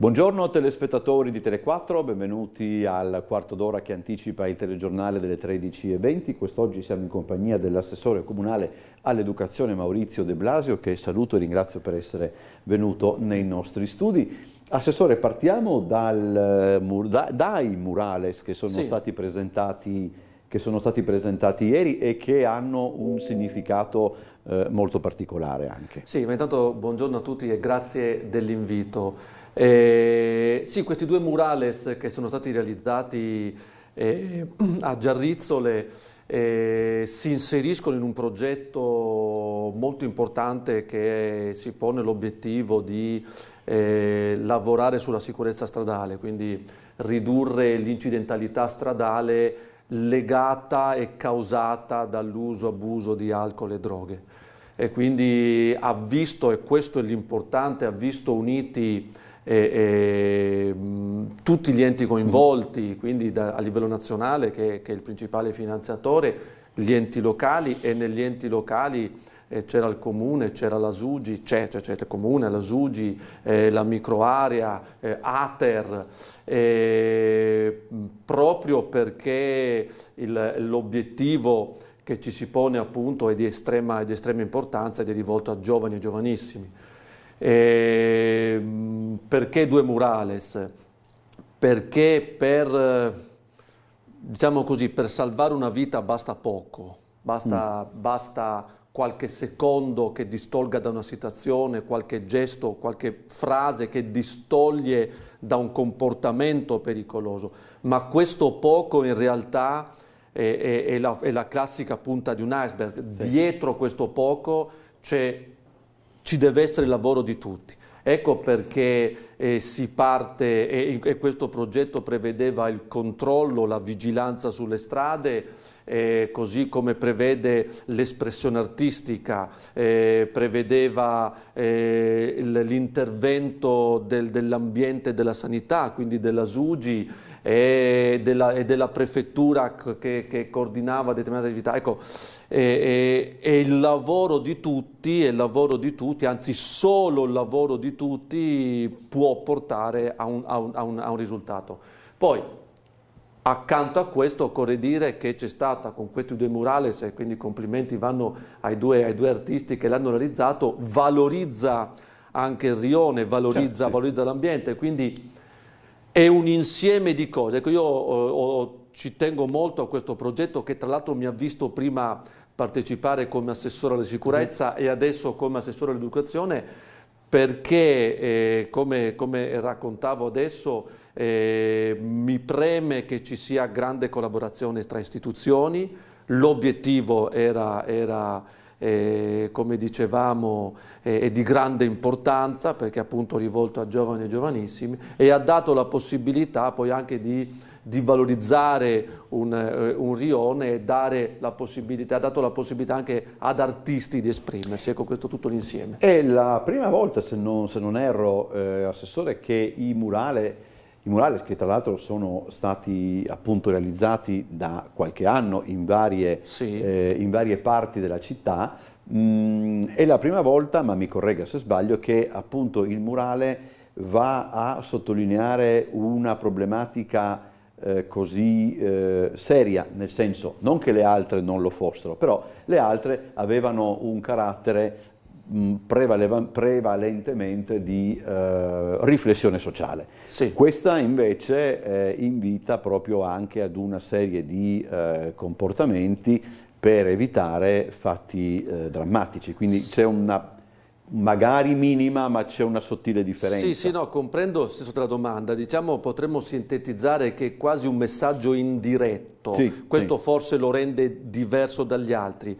Buongiorno telespettatori di Tele4, benvenuti al quarto d'ora che anticipa il telegiornale delle 13.20. Quest'oggi siamo in compagnia dell'assessore comunale all'educazione Maurizio De Blasio che saluto e ringrazio per essere venuto nei nostri studi. Assessore, partiamo dal, eh, da, dai murales che sono, sì. che sono stati presentati ieri e che hanno un significato eh, molto particolare anche. Sì, ma intanto buongiorno a tutti e grazie dell'invito. Eh, sì, questi due murales che sono stati realizzati eh, a Giarrizzole eh, si inseriscono in un progetto molto importante che si pone l'obiettivo di eh, lavorare sulla sicurezza stradale, quindi ridurre l'incidentalità stradale legata e causata dall'uso abuso di alcol e droghe. E quindi ha visto, e questo è l'importante, ha visto uniti e, e, tutti gli enti coinvolti, quindi da, a livello nazionale che, che, è il principale finanziatore, gli enti locali e negli enti locali eh, c'era il comune, c'era la Sugi, c'è, il comune, la Sugi, eh, la microarea, eh, Ater, proprio perché l'obiettivo che ci si pone appunto è di estrema, è di estrema importanza ed è rivolto a giovani e giovanissimi. Eh, perché due murales? Perché per, diciamo così, per salvare una vita basta poco, basta, mm. basta qualche secondo che distolga da una situazione, qualche gesto, qualche frase che distoglie da un comportamento pericoloso, ma questo poco in realtà è, è, è, la, è la, classica punta di un iceberg. Dietro questo poco c'è ci deve essere il lavoro di tutti. Ecco perché eh, si parte e, e, questo progetto prevedeva il controllo, la vigilanza sulle strade, eh, così come prevede l'espressione artistica, eh, prevedeva eh, l'intervento del, dell'ambiente della sanità, quindi della SUGI, e della, e della prefettura che, che, coordinava determinate attività. Ecco, e, e, il lavoro di tutti, e il lavoro di tutti, anzi solo il lavoro di tutti può portare a un, a un, a un, a un risultato. Poi, Accanto a questo occorre dire che c'è stata con questi due Murales, e quindi complimenti vanno ai due, ai due artisti che l'hanno realizzato, valorizza anche il rione, valorizza, certo, sì. l'ambiente, quindi è un insieme di cose. Ecco, io eh, ho, ho, ci tengo molto a questo progetto che tra l'altro mi ha visto prima partecipare come assessore alla sicurezza mm. e adesso come assessore all'educazione perché, eh, come, come, raccontavo adesso, eh, mi preme che ci sia grande collaborazione tra istituzioni, l'obiettivo era, era eh, come dicevamo, eh, è di grande importanza perché appunto rivolto a giovani e giovanissimi e ha dato la possibilità poi anche di, di valorizzare un, eh, un rione e ha dato la possibilità anche ad artisti di esprimersi, ecco questo tutto l'insieme. È la prima volta, se non, se non erro, eh, Assessore, che i murale i murales che tra l'altro sono stati appunto realizzati da qualche anno in varie, sì. eh, in varie parti della città, mh, mm, è la prima volta, ma mi corregga se sbaglio, che appunto il murale va a sottolineare una problematica eh, così eh, seria, nel senso non che le altre non lo fossero, però le altre avevano un carattere prevalentemente di eh, riflessione sociale. Sì. Questa invece eh, invita proprio anche ad una serie di eh, comportamenti per evitare fatti eh, drammatici, quindi sì. c'è una magari minima, ma c'è una sottile differenza. Sì, sì, no, comprendo il senso della domanda. Diciamo, potremmo sintetizzare che è quasi un messaggio indiretto. Sì, Questo sì. forse lo rende diverso dagli altri.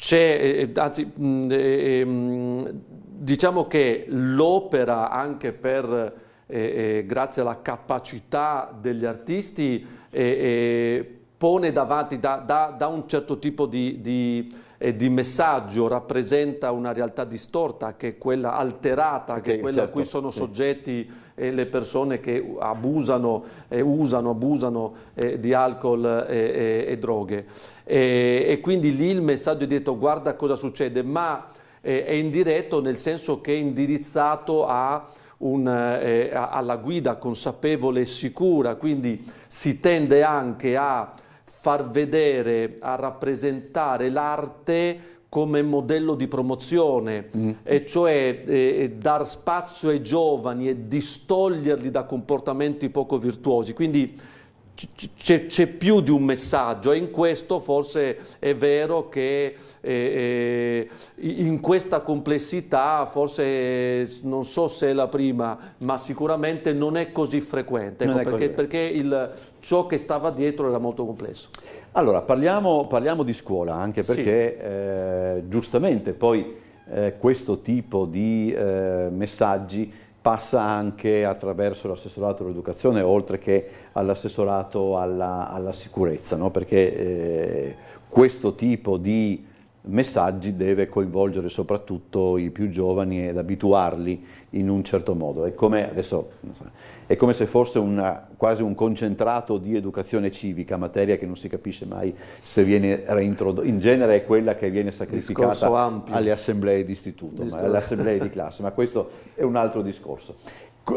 C'è, eh, eh, anzi, mm, eh, ehm, diciamo che l'opera anche per, eh, grazie alla capacità degli artisti eh, pone davanti, da, da, da, un certo tipo di, di, eh, di, messaggio, rappresenta una realtà distorta che è quella alterata, okay, che è quella certo, a cui certo, sono sì. soggetti eh, le persone che abusano, eh, usano, abusano eh, di alcol e, droghe. E, e quindi lì il messaggio è detto guarda cosa succede, ma eh, è indiretto nel senso che è indirizzato a un, eh, alla guida consapevole e sicura, quindi si tende anche a far vedere, a rappresentare l'arte come modello di promozione, mm. e cioè eh, eh, dar spazio ai giovani e distoglierli da comportamenti poco virtuosi. Quindi c'è, più di un messaggio e in questo forse è vero che eh, eh in questa complessità forse eh, non so se è la prima ma sicuramente non è così frequente ecco, perché, così. perché il, ciò che stava dietro era molto complesso. Allora parliamo, parliamo di scuola anche perché sì. eh, giustamente poi eh, questo tipo di eh, messaggi passa anche attraverso l'assessorato all'educazione, oltre che all'assessorato alla, alla, sicurezza, no? perché eh, questo tipo di messaggi deve coinvolgere soprattutto i più giovani ed abituarli in un certo modo. È come, adesso, è come se fosse una, quasi un concentrato di educazione civica, materia che non si capisce mai se viene reintrodotta. In genere è quella che viene sacrificata alle assemblee di istituto, alle assemblee di classe, ma questo è un altro discorso.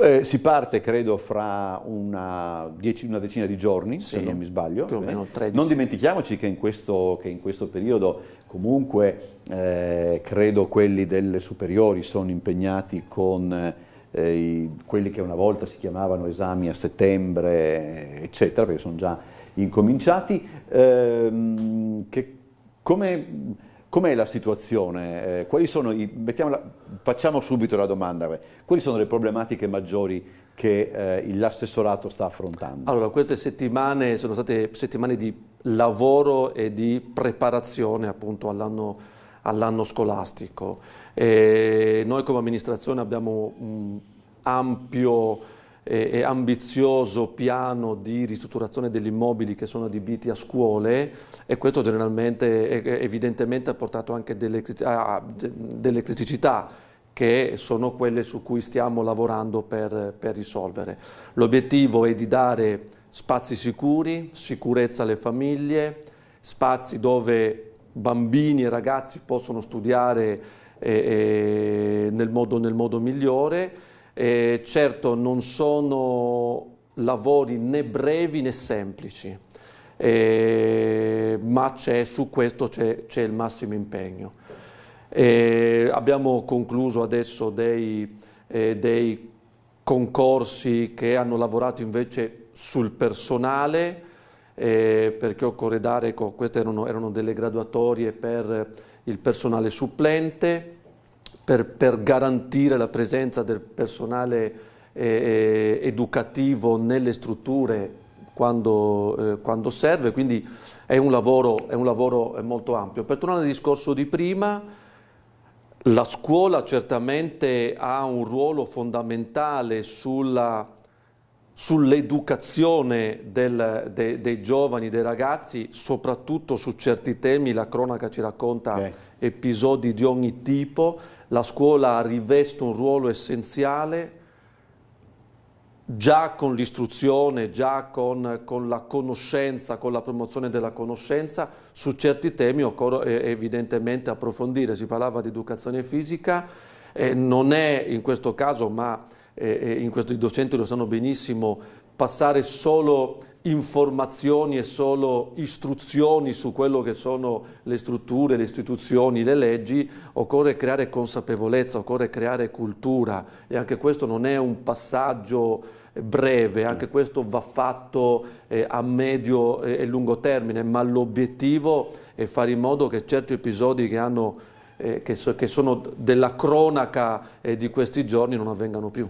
Eh, si parte, credo, fra una, dieci, una decina di giorni, sì, se non mi sbaglio. Eh, non dimentichiamoci che in questo, che in questo periodo comunque eh, credo quelli delle superiori sono impegnati con eh, i, quelli che una volta si chiamavano esami a settembre, eccetera, perché sono già incominciati. Eh, che, come, com'è la situazione? Eh, I, facciamo subito la domanda, beh, quali sono le problematiche maggiori che eh, l'assessorato sta affrontando? Allora, queste settimane sono state settimane di lavoro e di preparazione appunto all'anno, all scolastico. E noi come amministrazione abbiamo un ampio e, e ambizioso piano di ristrutturazione degli immobili che sono adibiti a scuole e questo generalmente evidentemente ha portato anche delle, ah, delle criticità che sono quelle su cui stiamo lavorando per, per risolvere. L'obiettivo è di dare spazi sicuri, sicurezza alle famiglie, spazi dove bambini e ragazzi possono studiare eh, eh nel, modo, nel, modo, migliore. Eh, certo non sono lavori né brevi né semplici, eh, ma su questo c'è il massimo impegno. Eh, abbiamo concluso adesso dei, eh, dei, concorsi che hanno lavorato invece sul personale, eh, perché occorre dare, ecco, queste erano, erano, delle graduatorie per il personale supplente, per, per garantire la presenza del personale eh, eh educativo nelle strutture quando, eh, quando serve, quindi è un, lavoro, è un lavoro eh, molto ampio. Per tornare al discorso di prima, la scuola certamente ha un ruolo fondamentale sulla sull'educazione de, dei giovani, dei ragazzi, soprattutto su certi temi, la cronaca ci racconta okay. episodi di ogni tipo, la scuola riveste un ruolo essenziale già con l'istruzione, già con, con, la conoscenza, con la promozione della conoscenza, su certi temi occorre eh, evidentemente approfondire, si parlava di educazione fisica, eh, non è in questo caso ma eh, in questo i docenti lo sanno benissimo, passare solo informazioni e solo istruzioni su quello che sono le strutture, le istituzioni, le leggi, occorre creare consapevolezza, occorre creare cultura e anche questo non è un passaggio breve, anche questo va fatto eh, a medio e lungo termine, ma l'obiettivo è fare in modo che certi episodi che hanno eh, che, so, che, sono della cronaca eh, di questi giorni non avvengano più.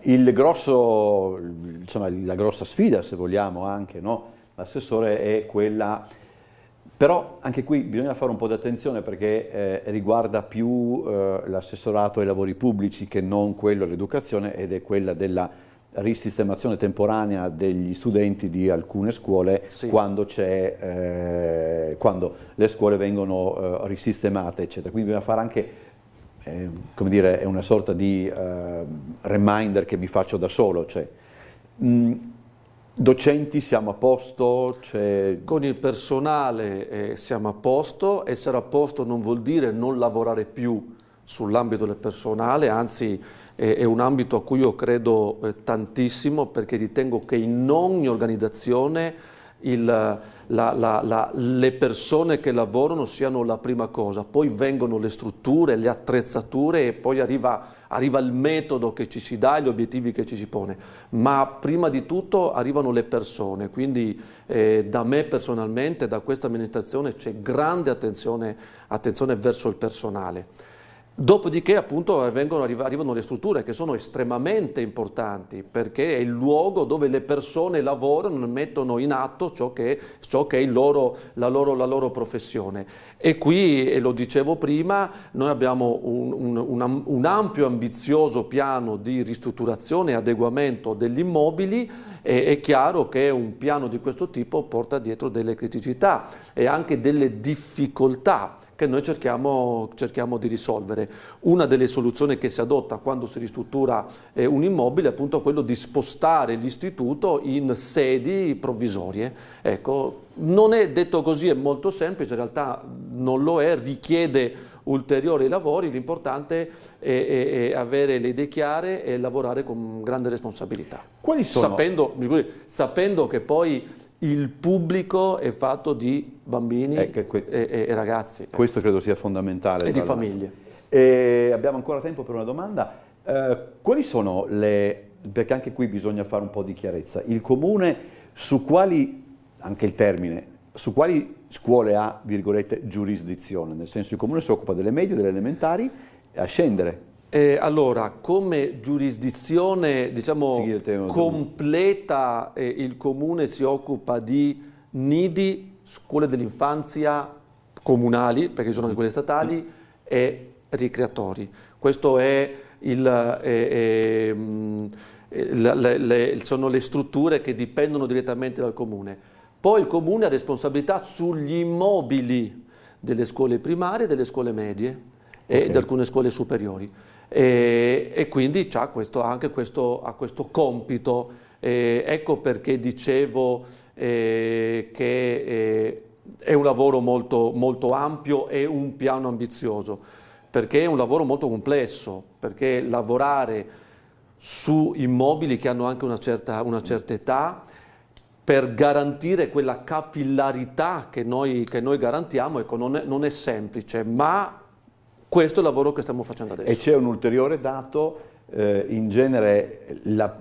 Il Grosso, insomma, la grossa sfida, se vogliamo anche, no? l'assessore è quella, però anche qui bisogna fare un po' di attenzione perché eh, riguarda più eh, l'assessorato ai lavori pubblici che non quello all'educazione ed è quella della risistemazione temporanea degli studenti di alcune scuole sì. quando, eh, quando, le scuole vengono eh, risistemate, eccetera. Quindi bisogna fare anche, eh, come dire, è una sorta di eh, reminder che mi faccio da solo. Cioè, mh, mm, Docenti siamo a posto? Cioè... Con il personale eh, siamo a posto, essere a posto non vuol dire non lavorare più sull'ambito del personale, anzi è un ambito a cui io credo eh, tantissimo perché ritengo che in ogni organizzazione il, la, la, la, le persone che lavorano siano la prima cosa, poi vengono le strutture, le attrezzature e poi arriva, arriva il metodo che ci si dà e gli obiettivi che ci si pone, ma prima di tutto arrivano le persone, quindi eh, da me personalmente, da questa amministrazione c'è grande attenzione, attenzione verso il personale. Dopodiché appunto arriv arrivano le strutture che sono estremamente importanti perché è il luogo dove le persone lavorano e mettono in atto ciò che, ciò che è loro, la, loro, la, loro, professione. E qui, e lo dicevo prima, noi abbiamo un, un, un ampio e ambizioso piano di ristrutturazione e adeguamento degli immobili e è chiaro che un piano di questo tipo porta dietro delle criticità e anche delle difficoltà che noi cerchiamo, cerchiamo, di risolvere. Una delle soluzioni che si adotta quando si ristruttura eh, un immobile è appunto quello di spostare l'istituto in sedi provvisorie. Ecco, non è detto così, è molto semplice, in realtà non lo è, richiede ulteriori lavori, l'importante è, è, è, avere le idee chiare e lavorare con grande responsabilità. Quali sono? Sapendo, scusi, sapendo che poi il pubblico è fatto di bambini eh, que, e, e, ragazzi. Questo credo sia fondamentale. E di famiglie. E abbiamo ancora tempo per una domanda. Eh, quali sono le... perché anche qui bisogna fare un po' di chiarezza. Il comune su quali anche il termine, su quali scuole ha, virgolette, giurisdizione? Nel senso il comune si occupa delle medie, delle elementari, a scendere. Eh, allora, come giurisdizione diciamo, sì, completa eh, il comune si occupa di nidi, scuole dell'infanzia comunali, perché ci sono di quelle statali, e ricreatori. Questo è il... Eh, eh, mm, eh le, le, sono le strutture che dipendono direttamente dal comune. Poi il comune ha responsabilità sugli immobili delle scuole primarie, delle scuole medie e okay. di alcune scuole superiori. E, e quindi ha questo, anche questo, ha questo compito. E ecco perché dicevo eh, che eh, è un lavoro molto, molto ampio e un piano ambizioso, perché è un lavoro molto complesso, perché lavorare su immobili che hanno anche una certa, una certa età per garantire quella capillarità che noi, che noi garantiamo, ecco, non è, non è semplice, ma questo è il lavoro che stiamo facendo adesso. E c'è un ulteriore dato, eh, in genere la,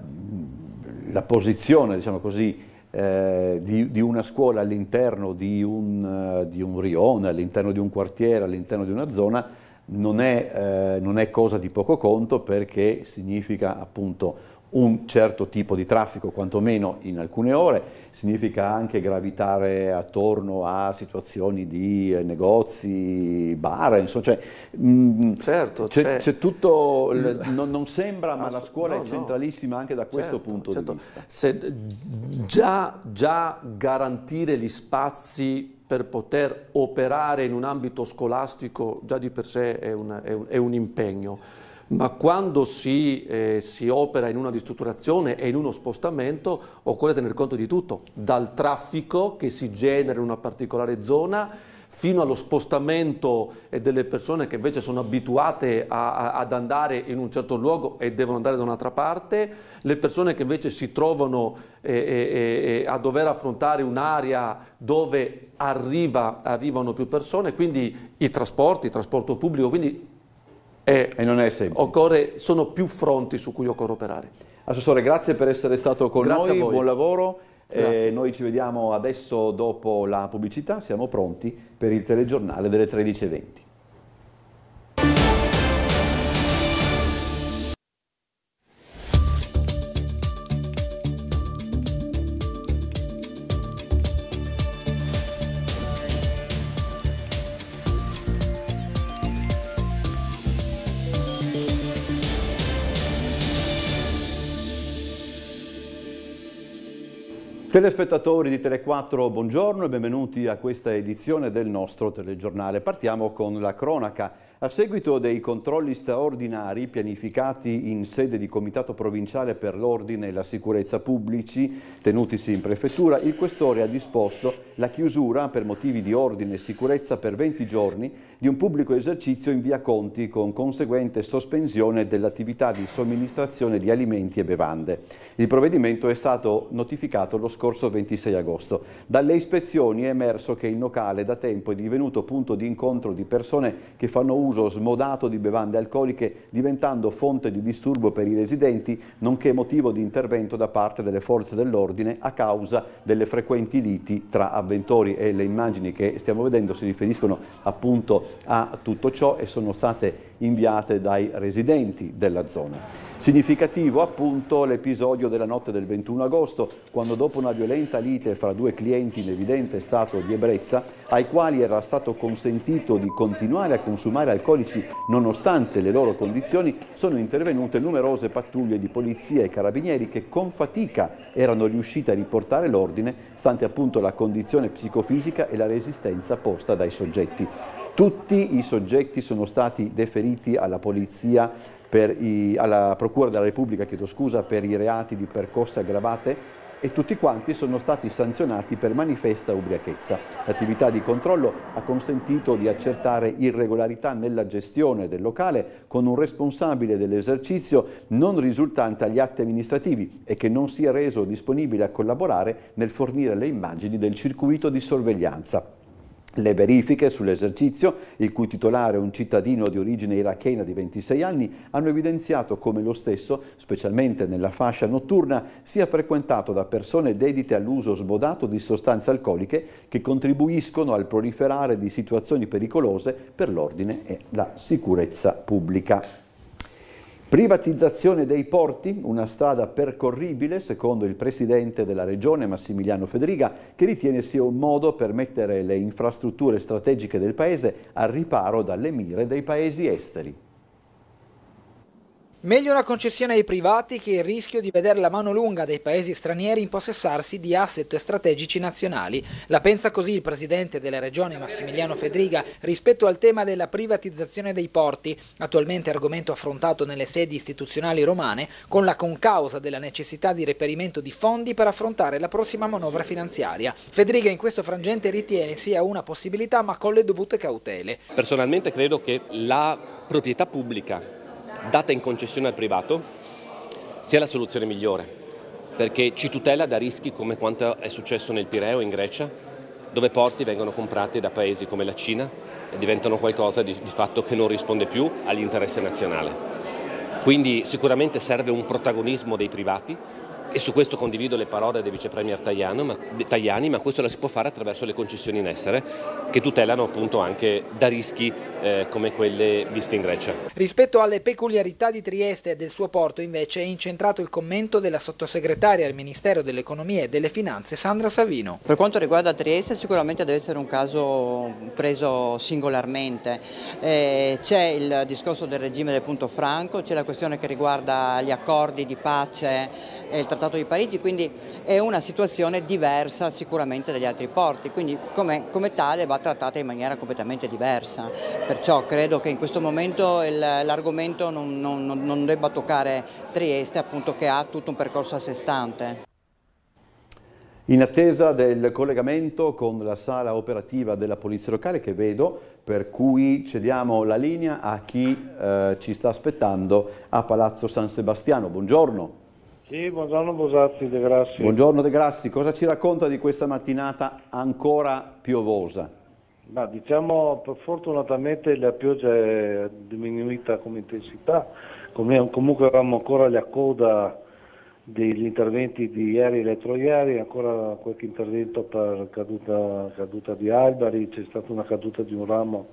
la posizione, diciamo così, eh, di, di, una scuola all'interno di, uh, di, un rione, all'interno di un quartiere, all'interno di una zona, non è, eh, non è cosa di poco conto perché significa appunto un certo tipo di traffico, quantomeno in alcune ore, significa anche gravitare attorno a situazioni di eh, negozi, bar, insomma, cioè, mh, mm, certo, c'è, tutto, l, mm. non, non, sembra, ma la scuola no, è centralissima no. anche da questo certo, punto certo. di vista. Se, già, già garantire gli spazi per poter operare in un ambito scolastico già di per sé è un, è un, è un impegno ma quando si, eh, si, opera in una ristrutturazione e in uno spostamento occorre tener conto di tutto, dal traffico che si genera in una particolare zona fino allo spostamento eh, delle persone che invece sono abituate a, a, ad andare in un certo luogo e devono andare da un'altra parte, le persone che invece si trovano eh, eh, eh, eh a dover affrontare un'area dove arriva, arrivano più persone, quindi i trasporti, il trasporto pubblico, quindi e, e non è semplice. Occorre, sono più fronti su cui occorre operare. Assessore, grazie per essere stato con grazie noi, buon lavoro. Eh, noi ci vediamo adesso dopo la pubblicità, siamo pronti per il telegiornale delle 13.20. Telespettatori di Tele4, buongiorno e benvenuti a questa edizione del nostro telegiornale. Partiamo con la cronaca. A seguito dei controlli straordinari pianificati in sede di Comitato Provinciale per l'Ordine e la Sicurezza Pubblici, tenutisi in Prefettura, il Questore ha disposto la chiusura per motivi di ordine e sicurezza per 20 giorni di un pubblico esercizio in via Conti con conseguente sospensione dell'attività di somministrazione di alimenti e bevande. Il provvedimento è stato notificato lo scorso 26 agosto. Dalle ispezioni è emerso che il locale da tempo è divenuto punto di incontro di persone che fanno uso uso smodato di bevande alcoliche diventando fonte di disturbo per i residenti, nonché motivo di intervento da parte delle forze dell'ordine a causa delle frequenti liti tra avventori e le immagini che stiamo vedendo si riferiscono appunto a tutto ciò e sono state inviate dai residenti della zona. Significativo appunto l'episodio della notte del 21 agosto, quando dopo una violenta lite fra due clienti in evidente stato di ebbrezza, ai quali era stato consentito di continuare a consumare alcolici nonostante le loro condizioni, sono intervenute numerose pattuglie di polizia e carabinieri che con fatica erano riuscite a riportare l'ordine, stante appunto la condizione psicofisica e la resistenza posta dai soggetti. Tutti i soggetti sono stati deferiti alla polizia, i, alla Procura della Repubblica, chiedo scusa, per i reati di percosse aggravate e tutti quanti sono stati sanzionati per manifesta ubriachezza. L'attività di controllo ha consentito di accertare irregolarità nella gestione del locale con un responsabile dell'esercizio non risultante agli atti amministrativi e che non si è reso disponibile a collaborare nel fornire le immagini del circuito di sorveglianza le verifiche sull'esercizio, il cui titolare è un cittadino di origine irachena di 26 anni, hanno evidenziato come lo stesso, specialmente nella fascia notturna, sia frequentato da persone dedite all'uso sbodato di sostanze alcoliche che contribuiscono al proliferare di situazioni pericolose per l'ordine e la sicurezza pubblica. Privatizzazione dei porti, una strada percorribile secondo il presidente della regione Massimiliano Federica che ritiene sia un modo per mettere le infrastrutture strategiche del paese al riparo dalle mire dei paesi esteri. Meglio una concessione ai privati che il rischio di vedere la mano lunga dei paesi stranieri impossessarsi di asset strategici nazionali. La pensa così il presidente della regione Massimiliano Fedriga rispetto al tema della privatizzazione dei porti, attualmente argomento affrontato nelle sedi istituzionali romane, con la concausa della necessità di reperimento di fondi per affrontare la prossima manovra finanziaria. Fedriga in questo frangente ritiene sia una possibilità ma con le dovute cautele. Personalmente credo che la proprietà pubblica data in concessione al privato sia la soluzione migliore perché ci tutela da rischi come quanto è successo nel Pireo in Grecia dove porti vengono comprati da paesi come la Cina e diventano qualcosa di, di fatto che non risponde più all'interesse nazionale. Quindi sicuramente serve un protagonismo dei privati e su questo condivido le parole del Vice Premier Tajani, ma questo la si può fare attraverso le concessioni in essere che tutelano appunto anche da rischi eh, come quelle viste in Grecia. Rispetto alle peculiarità di Trieste e del suo porto invece è incentrato il commento della sottosegretaria al Ministero dell'Economia e delle Finanze Sandra Savino. Per quanto riguarda Trieste sicuramente deve essere un caso preso singolarmente, eh, c'è il discorso del regime del punto franco, c'è la questione che riguarda gli accordi di pace e il trattato Trattato di Parigi, quindi è una situazione diversa sicuramente dagli altri porti, quindi come, come tale va trattata in maniera completamente diversa. Perciò credo che in questo momento l'argomento non, non, non debba toccare Trieste, appunto che ha tutto un percorso a sé stante. In attesa del collegamento con la sala operativa della Polizia Locale che vedo, per cui cediamo la linea a chi eh, ci sta aspettando a Palazzo San Sebastiano. Buongiorno. Sì, buongiorno Bosazzi De Grassi. Buongiorno De Grassi, cosa ci racconta di questa mattinata ancora piovosa? Ma diciamo, fortunatamente la pioggia è diminuita come intensità, comunque eravamo ancora alla coda degli interventi di ieri e l'altro ieri, ancora qualche intervento per caduta, caduta di alberi, c'è stata una caduta di un ramo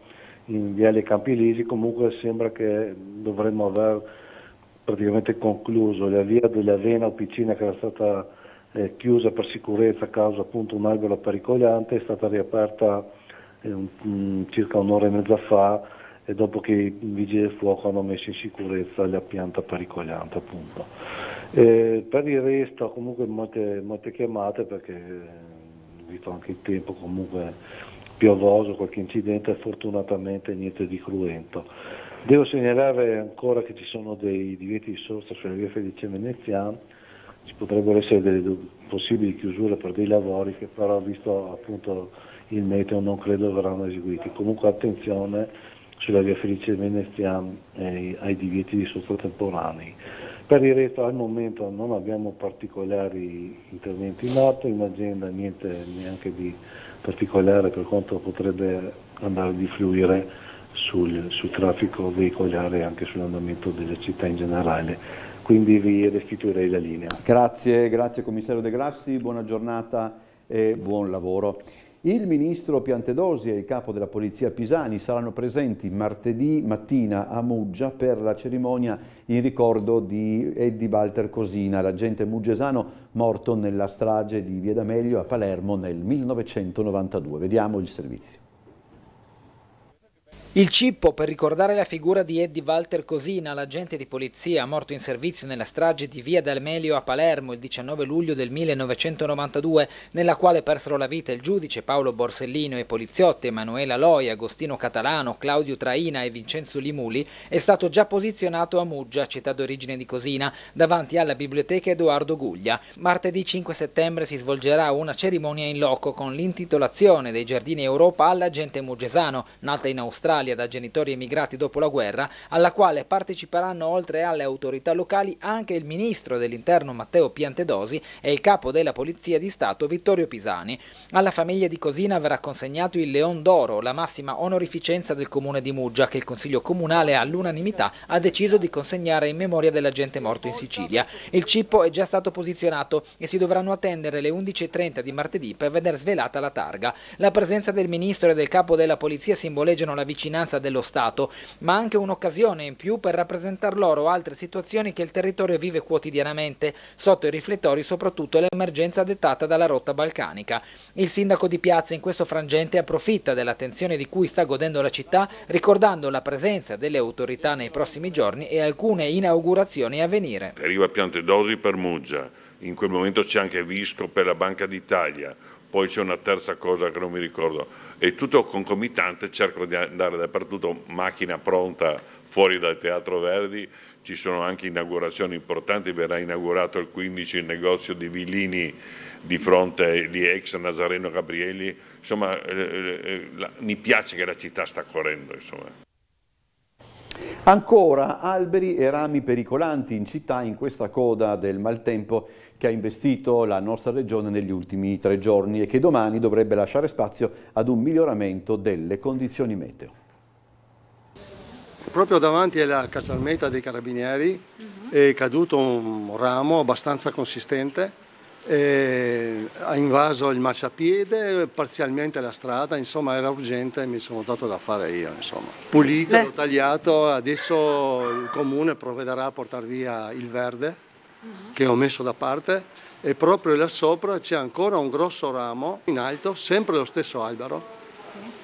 in Viale Campilisi, comunque sembra che dovremmo aver praticamente concluso, la via dell'Avena o Piccina che era stata eh, chiusa per sicurezza a causa appunto un albero pericolante è stata riaperta eh, un, mm, circa un'ora e mezza fa e dopo che i vigili del fuoco hanno messo in sicurezza la pianta pericolante appunto. Eh, per il resto comunque molte, molte chiamate perché eh, visto anche il tempo comunque piovoso, qualche incidente, fortunatamente niente di cruento. Devo segnalare ancora che ci sono dei divieti di sosta sulla via Felice Veneziana, ci potrebbero essere delle possibili chiusure per dei lavori che però visto appunto il meteo non credo verranno eseguiti. Comunque attenzione sulla via Felice Veneziana eh, ai divieti di sosta temporanei. Per il resto al momento non abbiamo particolari interventi in atto, in agenda niente neanche di particolare per quanto potrebbe andare a diffluire sul, sul traffico veicolare e anche sull'andamento della città in generale. Quindi vi restituirei la linea. Grazie, grazie commissario De Grassi, buona giornata e buon lavoro. Il ministro Piantedosi e il capo della polizia Pisani saranno presenti martedì mattina a Muggia per la cerimonia in ricordo di Eddie Walter Cosina, l'agente muggesano morto nella strage di Via D'Amelio a Palermo nel 1992. Vediamo il servizio. Il Cippo, per ricordare la figura di Eddie Walter Cosina, l'agente di polizia morto in servizio nella strage di via D'Almelio a Palermo il 19 luglio del 1992, nella quale persero la vita il giudice Paolo Borsellino e i poliziotti Emanuela Loi, Agostino Catalano, Claudio Traina e Vincenzo Limuli, è stato già posizionato a Muggia, città d'origine di Cosina, davanti alla biblioteca Edoardo Guglia. Martedì 5 settembre si svolgerà una cerimonia in loco con l'intitolazione dei Giardini Europa all'agente Muggesano, nata in Australia Italia da genitori emigrati dopo la guerra, alla quale parteciperanno oltre alle autorità locali anche il ministro dell'interno Matteo Piantedosi e il capo della Polizia di Stato Vittorio Pisani. Alla famiglia di Cosina verrà consegnato il Leon d'Oro, la massima onorificenza del comune di Muggia che il Consiglio Comunale all'unanimità ha deciso di consegnare in memoria dell'agente morto in Sicilia. Il cippo è già stato posizionato e si dovranno attendere le 11.30 di martedì per vedere svelata la targa. La presenza del ministro e del capo della Polizia simboleggiano la vicinanza vicinanza dello Stato, ma anche un'occasione in più per rappresentare loro altre situazioni che il territorio vive quotidianamente, sotto i riflettori soprattutto l'emergenza dettata dalla rotta balcanica. Il sindaco di Piazza in questo frangente approfitta dell'attenzione di cui sta godendo la città, ricordando la presenza delle autorità nei prossimi giorni e alcune inaugurazioni a venire. Arriva Piantedosi per Muggia, in quel momento c'è anche Visco per la Banca d'Italia, poi c'è una terza cosa che non mi ricordo, è tutto concomitante, cerco di andare dappertutto, macchina pronta fuori dal Teatro Verdi, ci sono anche inaugurazioni importanti, verrà inaugurato il 15 il negozio di Villini di fronte di ex Nazareno Gabrielli, insomma eh, eh, eh, la, mi piace che la città sta correndo. Insomma. Ancora alberi e rami pericolanti in città in questa coda del maltempo che ha investito la nostra regione negli ultimi tre giorni e che domani dovrebbe lasciare spazio ad un miglioramento delle condizioni meteo. Proprio davanti alla casalmeta dei carabinieri mhm. è caduto un ramo abbastanza consistente eh, ha invaso il marciapiede, parzialmente la strada, insomma era urgente e mi sono dato da fare io. Insomma. Pulito, Beh. tagliato, adesso il comune provvederà a portare via il verde mm-hmm. che ho messo da parte e proprio là sopra c'è ancora un grosso ramo in alto, sempre lo stesso albero.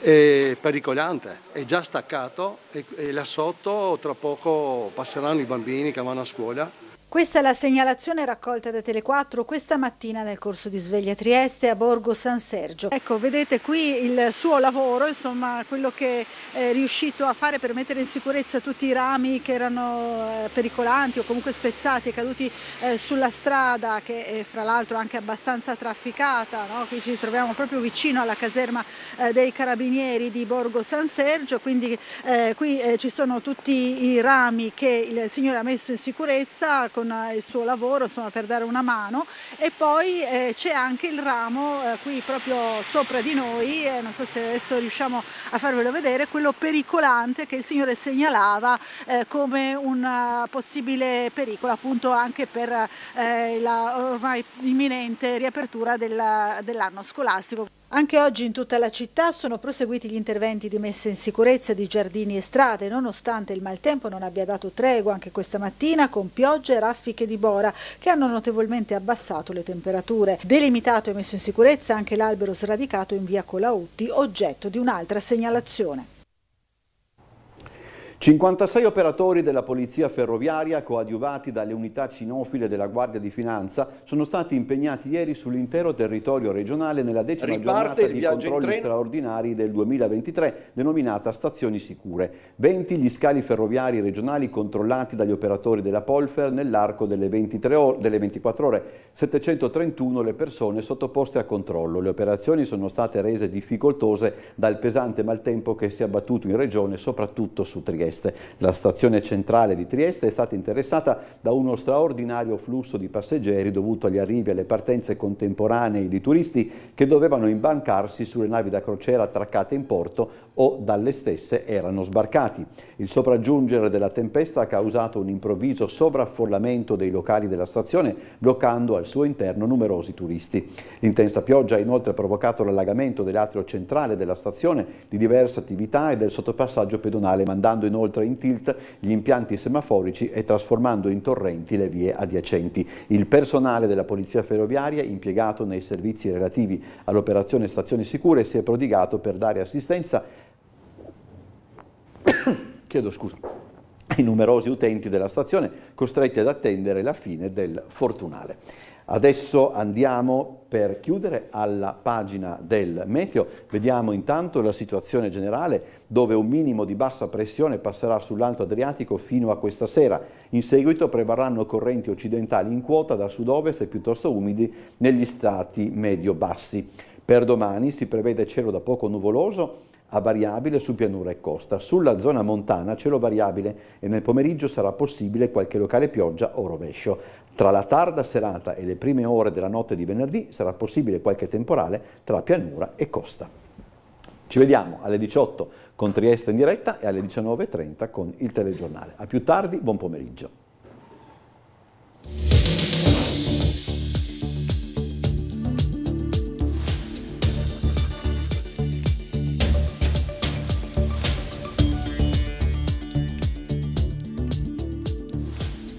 È pericolante, è già staccato e là sotto tra poco passeranno i bambini che vanno a scuola questa è la segnalazione raccolta da Tele4 questa mattina nel corso di Sveglia Trieste a Borgo San Sergio. Ecco, vedete qui il suo lavoro, insomma, quello che è riuscito a fare per mettere in sicurezza tutti i rami che erano eh, pericolanti o comunque spezzati e caduti eh, sulla strada, che è, fra l'altro anche abbastanza trafficata. No? Qui ci troviamo proprio vicino alla caserma eh, dei carabinieri di Borgo San Sergio, quindi qui ci sono tutti i rami che il signore ha messo in sicurezza con eh, il suo lavoro, insomma per dare una mano e poi eh, c'è anche il ramo eh, qui proprio sopra di noi, eh, non so se adesso riusciamo a farvelo vedere, quello pericolante che il signore segnalava eh, come un eh, possibile pericolo appunto anche per la ormai imminente riapertura dell'anno scolastico. Anche oggi in tutta la città sono proseguiti gli interventi di messa in sicurezza di giardini e strade, nonostante il maltempo non abbia dato tregua anche questa mattina con piogge e raffiche di bora che hanno notevolmente abbassato le temperature. Delimitato e messo in sicurezza anche l'albero sradicato in via Colautti, oggetto di un'altra segnalazione. 56 operatori della Polizia Ferroviaria, coadiuvati dalle unità cinofile della Guardia di Finanza, sono stati impegnati ieri sull'intero territorio regionale nella decima Riparte giornata di controlli straordinari del 2023, denominata Stazioni Sicure. 20 gli scali ferroviari regionali controllati dagli operatori della Polfer nell'arco delle, delle 24 ore, 731 le persone sottoposte a controllo. Le operazioni sono state rese difficoltose dal pesante maltempo che si è abbattuto in regione, soprattutto su Trieste. Trieste. La stazione centrale di Trieste è stata interessata da uno straordinario flusso di passeggeri dovuto agli arrivi e alle partenze contemporanee di turisti che dovevano imbancarsi sulle navi da crociera attraccate in porto o dalle stesse erano sbarcati. Il sopraggiungere della tempesta ha causato un improvviso sovraffollamento dei locali della stazione, bloccando al suo interno numerosi turisti. L'intensa pioggia ha inoltre provocato l'allagamento dell'atrio centrale della stazione, di diverse attività e del sottopassaggio pedonale, mandando in inoltre in tilt gli impianti semaforici e trasformando in torrenti le vie adiacenti. Il personale della Polizia Ferroviaria impiegato nei servizi relativi all'operazione Stazioni Sicure si è prodigato per dare assistenza chiedo scusa, ai numerosi utenti della stazione costretti ad attendere la fine del fortunale. Adesso andiamo per chiudere alla pagina del meteo, vediamo intanto la situazione generale dove un minimo di bassa pressione passerà sull'Alto Adriatico fino a questa sera. In seguito prevarranno correnti occidentali in quota da sud-ovest e piuttosto umidi negli stati medio-bassi. Per domani si prevede cielo da poco nuvoloso a variabile su pianura e costa. Sulla zona montana cielo variabile e nel pomeriggio sarà possibile qualche locale pioggia o rovescio. Tra la tarda serata e le prime ore della notte di venerdì sarà possibile qualche temporale tra pianura e costa. Ci vediamo alle 18 con Trieste in diretta e alle 19.30 con il telegiornale. A più tardi, buon pomeriggio.